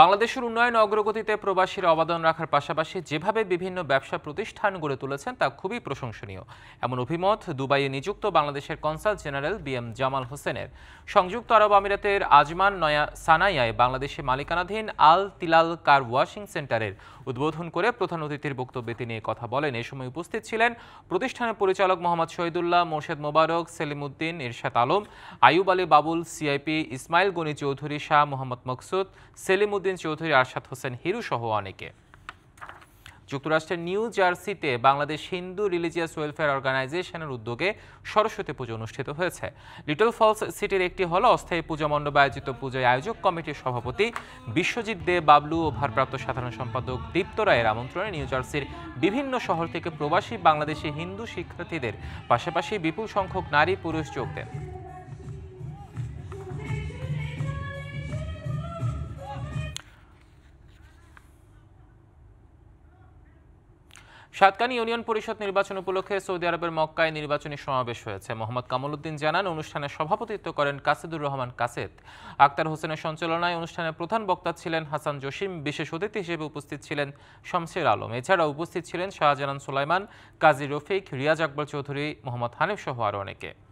বাংলাদেশের উন্নয়ন অগ্রগতিতে প্রবাসীর অবদান রাখার পাশাপাশি যেভাবে বিভিন্ন ব্যবসা প্রতিষ্ঠান গড়ে তুলেছেন তা খুবই প্রশংসনীয় এমন অভিমত দুবাইয়ে নিযুক্ত বাংলাদেশের consul general B M Jamal হোসেনের সংযুক্ত আরব আমিরাতের আজমান নয়া সানাইয়ায় বাংলাদেশে মালিকানাধীন আল তিলাল কার ওয়াশিং সেন্টারের উদ্বোধন করে প্রধান অতিথির বক্তব্যে তিনি কথা বলেন এ সময় উপস্থিত ছিলেন প্রতিষ্ঠানের পরিচালক মোহাম্মদ শহীদুল্লাহ মোর্শেদ মোবারক সেলিমুদ্দিন ইরশাদ আলম আয়ুব আলী বাবুল সিআইপি ইসমাইল গনি চৌধুরী শাহ মোহাম্মদ মকসুদ সেলিম নিজামুদ্দিন চৌধুরী আরশাদ হোসেন হিরু সহ অনেকে যুক্তরাষ্ট্রের নিউ জার্সিতে বাংলাদেশ হিন্দু রিলিজিয়াস ওয়েলফেয়ার অর্গানাইজেশনের উদ্যোগে সরস্বতী পুজো অনুষ্ঠিত হয়েছে লিটল ফলস সিটির একটি হল অস্থায়ী পূজা মণ্ডপ আয়োজিত পুজোয় আয়োজক কমিটির সভাপতি বিশ্বজিৎ দে বাবলু ও ভারপ্রাপ্ত সাধারণ সম্পাদক দীপ্ত রায়ের আমন্ত্রণে নিউ জার্সির বিভিন্ন শহর থেকে প্রবাসী বাংলাদেশি হিন্দু শিক্ষার্থীদের পাশাপাশি বিপুল সংখ্যক নারী পুরুষ যোগ দেন সাতকানি ইউনিয়ন পরিষদ নির্বাচন উপলক্ষে সৌদি আরবের মক্কায় নির্বাচনী সমাবেশ হয়েছে মোহাম্মদ কামালউদ্দিন জানান অনুষ্ঠানে সভাপতিত্ব করেন কাসিদুর রহমান কাসেদ আক্তার হোসেনের সঞ্চালনায় অনুষ্ঠানে প্রধান বক্তা ছিলেন হাসান জসিম বিশেষ অতিথি হিসেবে উপস্থিত ছিলেন শমশের আলম এছাড়া উপস্থিত ছিলেন শাহজাহান সুলাইমান কাজী রফিক রিয়াজ আকবর চৌধুরী মোহাম্মদ হানিফ সহ আরও অনেকে